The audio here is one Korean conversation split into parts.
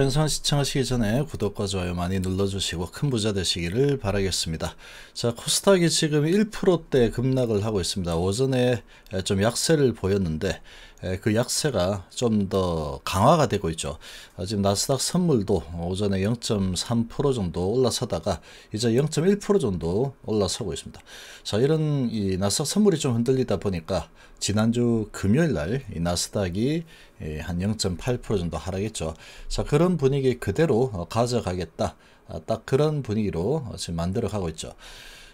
영상 시청하시기 전에 구독과 좋아요 많이 눌러주시고 큰 부자 되시기를 바라겠습니다. 자 코스닥이 지금 1%대 급락을 하고 있습니다. 오전에 좀 약세를 보였는데 예, 그 약세가 좀 더 강화가 되고 있죠. 어, 지금 나스닥 선물도 오전에 0.3% 정도 올라서다가 이제 0.1% 정도 올라서고 있습니다. 자, 이런 이 나스닥 선물이 좀 흔들리다 보니까 지난주 금요일 날이 나스닥이 예, 한0.8% 정도 하락했죠. 자, 그런 분위기 그대로 어, 가져가겠다. 아, 딱 그런 분위기로 어, 지금 만들어 가고 있죠.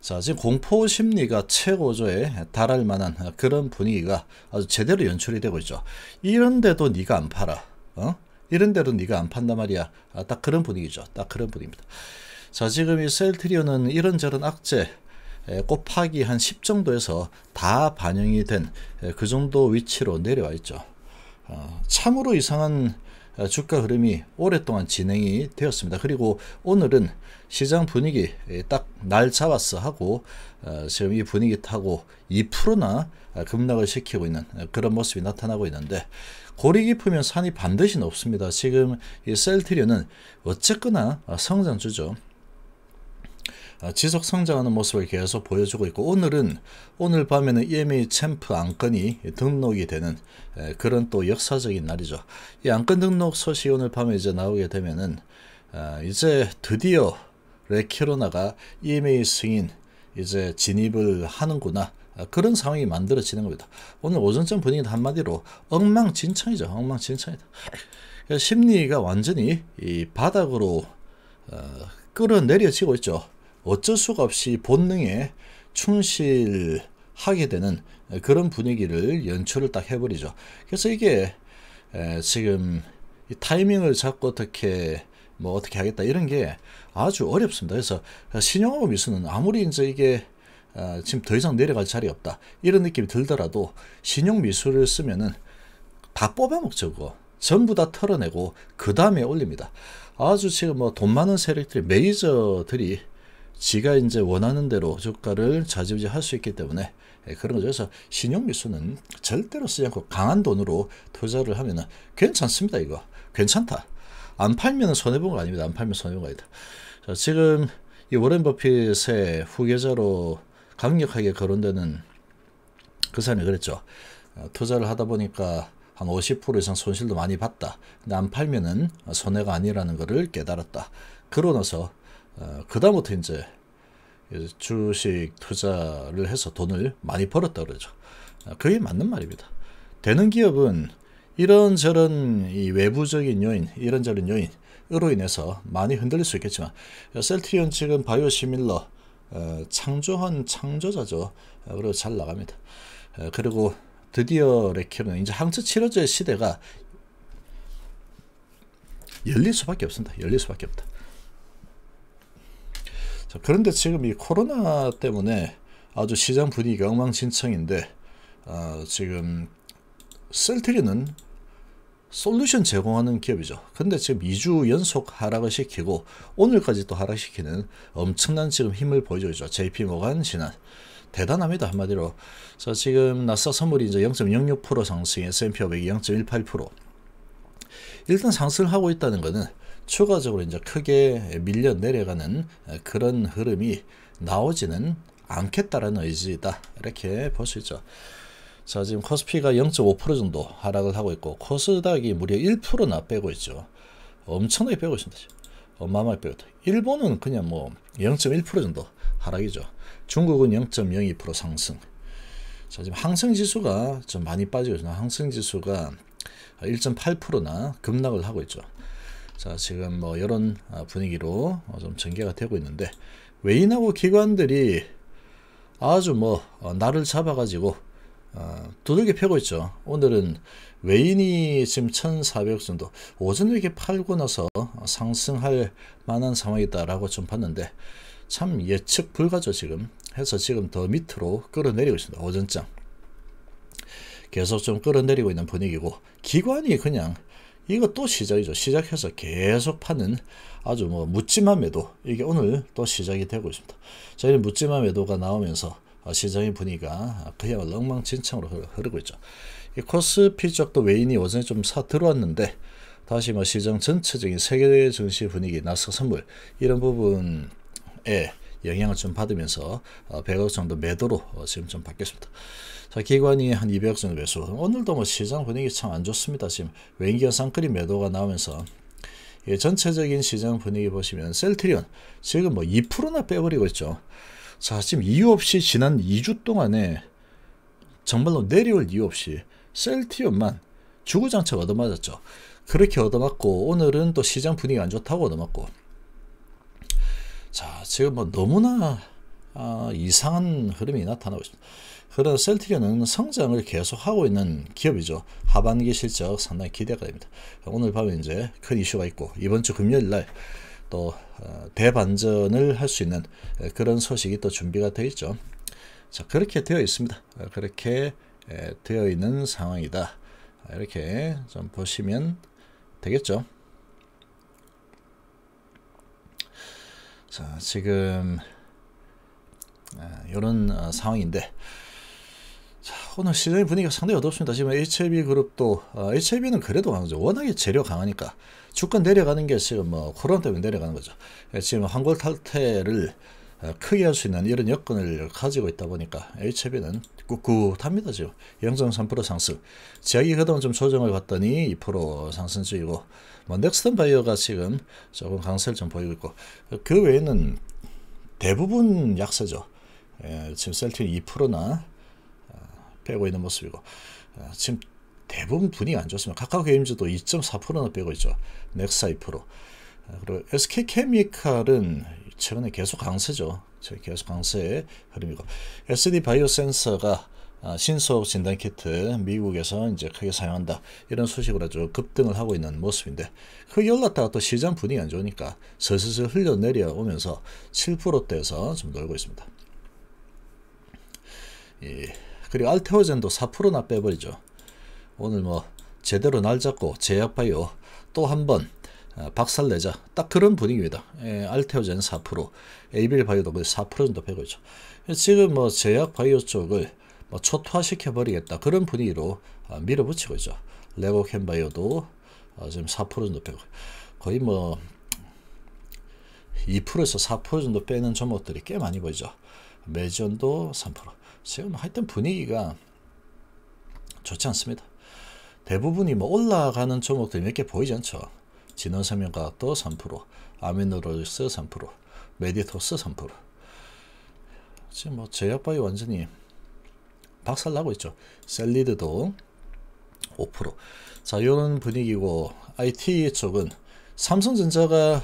자, 지금 공포 심리가 최고조에 달할 만한 그런 분위기가 아주 제대로 연출이 되고 있죠. 이런데도 네가 안 팔아. 어? 이런데도 네가 안 판단 말이야. 아, 딱 그런 분위기죠. 딱 그런 분위기입니다. 자, 지금 이 셀트리온은 이런저런 악재, 곱하기 한 10 정도에서 다 반영이 된 그 정도 위치로 내려와 있죠. 어, 참으로 이상한 어, 주가 흐름이 오랫동안 진행이 되었습니다. 그리고 오늘은 시장 분위기 예, 딱날 잡았어 하고 어, 지금 이 분위기 타고 2%나 어, 급락을 시키고 있는 그런 모습이 나타나고 있는데 고리 깊으면 산이 반드시 높습니다. 지금 이 셀트리온은 어쨌거나 성장주죠. 아, 지속 성장하는 모습을 계속 보여주고 있고 오늘은 오늘 밤에는 EMA 챔프 안건이 등록이 되는 그런 또 역사적인 날이죠. 이 안건 등록 소식이 오늘 밤에 이제 나오게 되면은 아, 이제 드디어 레키로나가 EMA 승인 이제 진입을 하는구나. 아, 그런 상황이 만들어지는 겁니다. 오늘 오전쯤 분위기 한마디로 엉망진창이죠. 엉망진창이다. 그러니까 심리가 완전히 이 바닥으로 어, 끌어내려지고 있죠. 어쩔 수가 없이 본능에 충실하게 되는 그런 분위기를 연출을 딱 해버리죠. 그래서 이게 지금 이 타이밍을 잡고 어떻게 뭐 어떻게 하겠다 이런 게 아주 어렵습니다. 그래서 신용하고 미수는 아무리 이제 이게 아, 지금 더 이상 내려갈 자리 없다 이런 느낌이 들더라도 신용 미술을 쓰면은 다 뽑아먹죠. 그거 전부 다 털어내고 그 다음에 올립니다. 아주 지금 뭐 돈 많은 세력들이 메이저들이 지가 이제 원하는 대로 주가를 자지우지 할 수 있기 때문에 예, 그런 거죠. 그래서 신용미수는 절대로 쓰지 않고 강한 돈으로 투자를 하면은 괜찮습니다. 이거 괜찮다. 안 팔면 손해본 거 아닙니다. 안 팔면 손해본 거 아니다. 자, 지금 이 워렌 버핏의 후계자로 강력하게 거론되는 그 사람이 그랬죠. 어, 투자를 하다 보니까 한 50% 이상 손실도 많이 봤다. 근데 안 팔면은 손해가 아니라는 거를 깨달았다. 그러고 나서 어, 그다음부터 이제 주식 투자를 해서 돈을 많이 벌었다 그러죠. 아, 그게 맞는 말입니다. 되는 기업은 이런저런 이 외부적인 요인, 이런저런 요인으로 인해서 많이 흔들릴 수 있겠지만 셀트리온 측은 바이오 시밀러 어, 창조한 창조자죠. 어, 그리고 잘 나갑니다. 그리고 드디어 레키는 이제 항체 치료제 시대가 열릴 수밖에 없습니다. 열릴 수밖에 없다. 자, 그런데 지금 이 코로나 때문에 아주 시장 분위기가 엉망진창인데 어, 지금 셀트리는 솔루션 제공하는 기업이죠. 근데 지금 2주 연속 하락을 시키고 오늘까지 또 하락시키는 엄청난 지금 힘을 보여주고 있죠. JP 모간 지난 대단합니다. 한마디로. 자, 지금 나사 선물이 이제 0.06% 상승, S&P 500이 0.18%. 일단 상승을 하고 있다는 것은 추가적으로 이제 크게 밀려 내려가는 그런 흐름이 나오지는 않겠다라는 의지다. 이 이렇게 볼 수 있죠. 자, 지금 코스피가 0.5% 정도 하락을 하고 있고 코스닥이 무려 1%나 빼고 있죠. 엄청나게 빼고 있습니다. 엄마마게 어, 빼고 있다. 일본은 그냥 뭐 0.1% 정도 하락이죠. 중국은 0.02% 상승. 자, 지금 항생지수가 좀 많이 빠지고 있습니다. 항생지수가 1.8%나 급락을 하고 있죠. 자 지금 뭐 이런 아, 분위기로 어, 좀 전개가 되고 있는데 외인하고 기관들이 아주 뭐 날을 어, 잡아가지고 어, 두들겨 패고 있죠. 오늘은 외인이 지금 1,400 정도 오전에 이렇게 팔고 나서 상승할 만한 상황이다라고 좀 봤는데 참 예측 불가죠 지금 해서 지금 더 밑으로 끌어내리고 있습니다. 오전장 계속 좀 끌어내리고 있는 분위기고 기관이 그냥 이것도 시작이죠. 시작해서 계속 파는 아주 뭐 묻지마 매도 이게 오늘 또 시작이 되고 있습니다. 저희는 묻지마 매도가 나오면서 시장의 분위기가 그야말로 엉망진창으로 흐르고 있죠. 이 코스피 쪽도 외인이 오전에 좀 사 들어왔는데 다시 뭐 시장 전체적인 세계 증시 분위기 나스 선물 이런 부분에 영향을 좀 받으면서 100억 어, 정도 매도로 어, 지금 좀 받겠습니다. 자, 기관이 한 200억 정 매수. 오늘도 뭐 시장 분위기 참 안 좋습니다. 지금 외기관 쌍끌이 매도가 나오면서 예, 전체적인 시장 분위기 보시면 셀트리온 지금 뭐 2%나 빼버리고 있죠. 자, 지금 이유 없이 지난 2주 동안에 정말로 내려올 이유 없이 셀트리온만 주구장창 얻어맞았죠. 그렇게 얻어맞고 오늘은 또 시장 분위기 안 좋다고 얻어맞고 자, 지금 뭐 너무나 어, 이상한 흐름이 나타나고 있습니다. 그래서 셀티리온은 성장을 계속하고 있는 기업이죠. 하반기 실적 상당히 기대가 됩니다. 오늘 밤에 이제 큰 이슈가 있고 이번 주 금요일 날또 어, 대반전을 할 수 있는 그런 소식이 또 준비가 되어 있죠. 자 그렇게 되어 있습니다. 어, 그렇게 되어 있는 상황이다. 아, 이렇게 좀 보시면 되겠죠. 자 지금 이런 예, 어, 상황인데 자, 오늘 시장의 분위기가 상당히 어둡습니다. 지금 HLB 그룹도 어, HLB는 그래도 강하죠. 워낙에 재료 강하니까 주가 내려가는 게 지금 뭐 코로나 때문에 내려가는 거죠. 예, 지금 환골 탈퇴를 어, 크게 할 수 있는 이런 여건을 가지고 있다 보니까 HB는 꿋꿋합니다 지금 0.3% 상승 지역이 그동안 좀 조정을 받더니 2% 상승 중이고 뭐 넥스턴 바이어가 지금 조금 강세를 좀 보이고 있고 그 외에는 대부분 약세죠 예, 지금 셀트윈 2%나 아, 빼고 있는 모습이고 아, 지금 대부분 분위기가 안 좋습니다. 카카오 게임즈도 2.4%나 빼고 있죠. 넥사 2% 아, 그리고 SK 케미칼은 최근에 계속 강세죠. 계속 강세의 흐름이고 SD 바이오 센서가 아, 신속 진단 키트 미국에서 이제 크게 사용한다 이런 소식으로 아주 급등을 하고 있는 모습인데 그게 올랐다가 또 시장 분위기 안 좋으니까 슬슬 흘려내려 오면서 7%대에서 좀 놀고 있습니다. 예. 그리고 알테오젠도 4%나 빼버리죠. 오늘 뭐 제대로 날 잡고 제약바이오 또 한번 아, 박살내자. 딱 그런 분위기입니다. 예, 알테오젠 4%, 에이빌바이오도 4% 정도 빼고 있죠. 지금 뭐 제약바이오 쪽을 뭐 초토화시켜버리겠다. 그런 분위기로 아, 밀어붙이고 있죠. 레고캔바이오도 아, 지금 4% 정도 빼고 거의 뭐 2%에서 4% 정도 빼는 종목들이 꽤 많이 보이죠. 매전도 3%. 지금 하여튼 분위기가 좋지 않습니다. 대부분이 뭐 올라가는 종목들 이몇 개 보이지 않죠. 진원생명과학도 3%, 아미노로직스 3%, 메디토스 3%. 지금 뭐 제약바이 완전히 박살나고 있죠. 셀리드도 5%. 자, 이런 분위기고 IT 쪽은 삼성전자가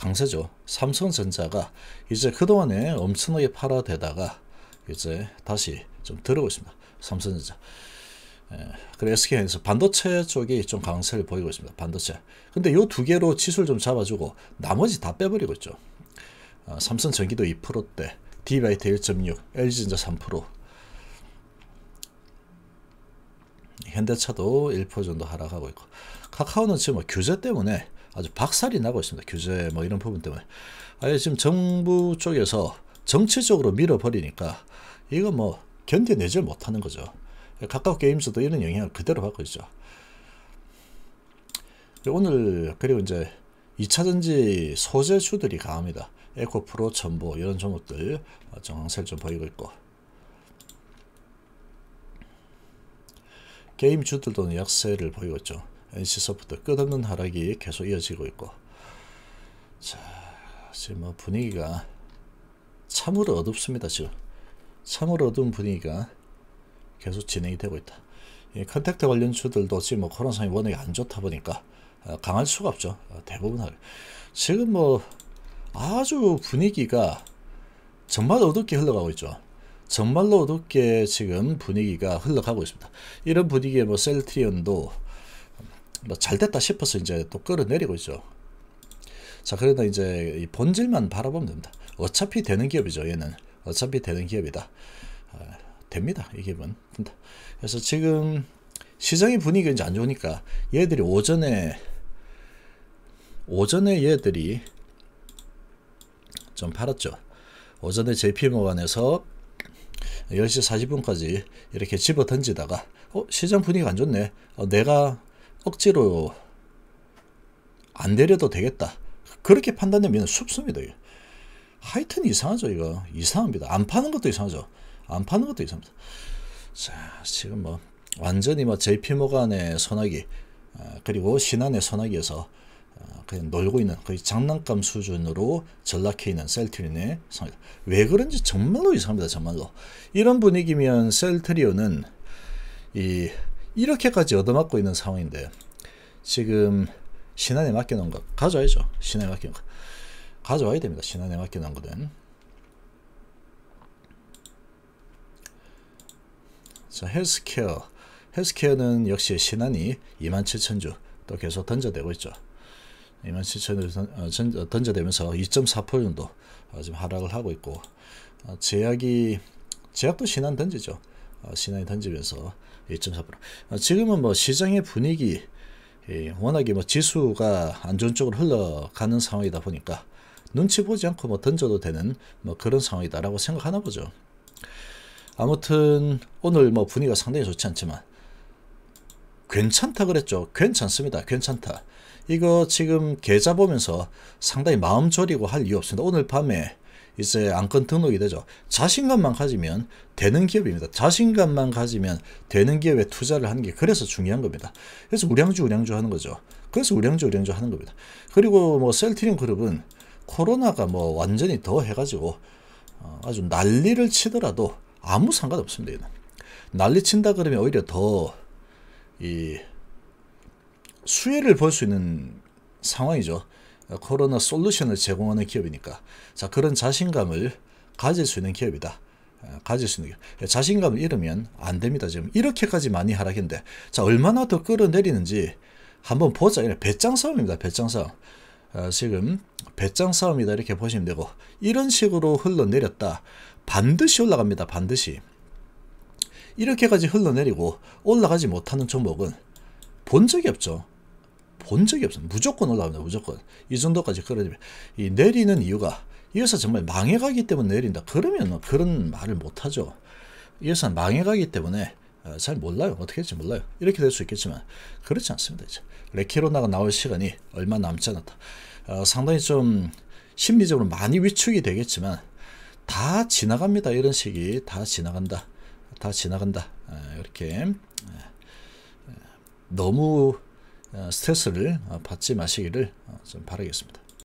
강세죠. 삼성전자가 이제 그동안에 엄청나게 팔아대다가 이제 다시 좀 들어오고 있습니다. 삼성전자. 예, 그래서 SK에서 반도체 쪽이 좀 강세를 보이고 있습니다. 반도체. 근데 요 두 개로 지수를 좀 잡아주고 나머지 다 빼버리고 있죠. 아, 삼성전기도 2%대, d b 이트 1.6, LG전자 3%, 현대차도 1% 정도 하락하고 있고 카카오는 지금 뭐 규제 때문에 아주 박살이 나고 있습니다. 규제 뭐 이런 부분 때문에. 아예 지금 정부 쪽에서 정치적으로 밀어버리니까 이거 뭐 견뎌내질 못하는 거죠. 가까운 게임즈도 이런 영향을 그대로 받고 있죠. 오늘 그리고 이제 2차전지 소재주들이 강합니다. 에코프로, 전보 이런 종목들 정황세를 좀 보이고 있고 게임주들도 약세를 보이고 있죠. n c 서부터 끝없는 하락이 계속 이어지고 있고 자 지금 뭐 분위기가 참으로 어둡습니다 지금 참으로 어두운 분위기가 계속 진행이 되고 있다 이 컨택트 관련주들도 지금 뭐 코로나 상황이 워낙에 안 좋다 보니까 아, 강할 수가 없죠 아, 대부분 하할 지금 뭐 아주 분위기가 정말 어둡게 흘러가고 있죠 정말로 어둡게 지금 분위기가 흘러가고 있습니다 이런 분위기에 뭐 셀트리온도 뭐 잘됐다 싶어서 이제 또 끌어내리고 있죠. 자 그러다 이제 본질만 바라보면 됩니다. 어차피 되는 기업이죠. 얘는 어차피 되는 기업이다. 아, 됩니다. 이 기업은. 그래서 지금 시장의 분위기가 이제 안 좋으니까 얘들이 오전에 오전에 얘들이 좀 팔았죠. 오전에 JP모관에서 10시 40분까지 이렇게 집어 던지다가 어, 시장 분위기가 안 좋네. 어, 내가 억지로 안내려도 되겠다. 그렇게 판단되면 숲습니다. 하여튼 이상하죠 이거. 이상합니다. 안 파는 것도 이상하죠. 안 파는 것도 이상합니다. 자 지금 뭐 완전히 뭐 JP 모간의 소나기 어, 그리고 신한의 소나기에서 어, 그냥 놀고 있는 거의 장난감 수준으로 전락해 있는 셀트리온의 상황. 왜 그런지 정말로 이상합니다. 정말로 이런 분위기면 셀트리온은 이 이렇게까지 얻어맞고 있는 상황인데 지금 신안에 맡겨놓은 거 가져와야죠. 신안에 맡겨놓은 거 가져와야 됩니다. 신안에 맡겨놓은 거는 자 헬스케어 헬스케어는 역시 신안이 27,000주 또 계속 던져대고 있죠. 27,000주 어, 어, 던져대면서 2.4% 정도 어, 지금 하락을 하고 있고 제약이 제약도 신안 던지죠. 신안이 던지면서 2.4%. 어, 지금은 뭐 시장의 분위기 예, 워낙에 뭐 지수가 안 좋은 쪽으로 흘러가는 상황이다 보니까 눈치 보지 않고 뭐 던져도 되는 뭐 그런 상황이다라고 생각하나 보죠. 아무튼 오늘 뭐 분위기가 상당히 좋지 않지만 괜찮다 그랬죠. 괜찮습니다. 괜찮다. 이거 지금 계좌 보면서 상당히 마음 졸이고 할 이유 없습니다. 오늘 밤에 이제 안건 등록이 되죠. 자신감만 가지면 되는 기업입니다. 자신감만 가지면 되는 기업에 투자를 하는 게 그래서 중요한 겁니다. 그래서 우량주 우량주 하는 거죠. 그래서 우량주 우량주 하는 겁니다. 그리고 뭐 셀트린 그룹은 코로나가 뭐 완전히 더 해가지고 어, 아주 난리를 치더라도 아무 상관없습니다. 얘는. 난리 친다 그러면 오히려 더 이 수혜를 볼 수 있는 상황이죠. 코로나 솔루션을 제공하는 기업이니까 자 그런 자신감을 가질 수 있는 기업이다. 어, 가질 수 있는 기업. 자신감을 잃으면 안 됩니다. 지금 이렇게까지 많이 하락인데 자 얼마나 더 끌어내리는지 한번 보자. 배짱 싸움입니다. 배짱 싸움. 어, 지금 배짱 싸움이다 이렇게 보시면 되고 이런 식으로 흘러내렸다. 반드시 올라갑니다. 반드시. 이렇게까지 흘러내리고 올라가지 못하는 종목은 본 적이 없죠. 본 적이 없어 무조건 올라옵니다. 무조건. 이 정도까지 걸어지면이 내리는 이유가 이 회사 정말 망해가기 때문에 내린다. 그러면 뭐 그런 말을 못하죠. 이회사 망해가기 때문에 어, 잘 몰라요. 어떻게 할지 몰라요. 이렇게 될 수 있겠지만 그렇지 않습니다. 이제. 레키로나가 나올 시간이 얼마 남지 않았다. 어, 상당히 좀 심리적으로 많이 위축이 되겠지만 다 지나갑니다. 이런 식이 다 지나간다. 다 지나간다. 이렇게 너무 어, 스트레스를 어, 받지 마시기를 어, 좀 바라겠습니다.